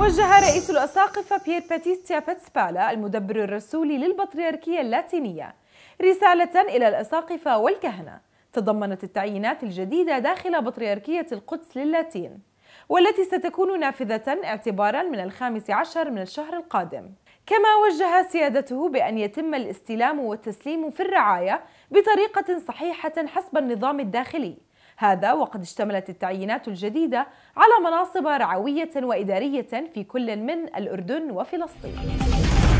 وجه رئيس الأساقفة بيير باتيستيا باتسبالا المدبر الرسولي للبطريركية اللاتينية رسالة إلى الأساقفة والكهنة تضمنت التعيينات الجديدة داخل بطريركية القدس للاتين والتي ستكون نافذة اعتبارا من الخامس عشر من الشهر القادم كما وجه سيادته بأن يتم الاستلام والتسليم في الرعاية بطريقة صحيحة حسب النظام الداخلي هذا وقد اشتملت التعيينات الجديدة على مناصب رعوية وإدارية في كل من الأردن وفلسطين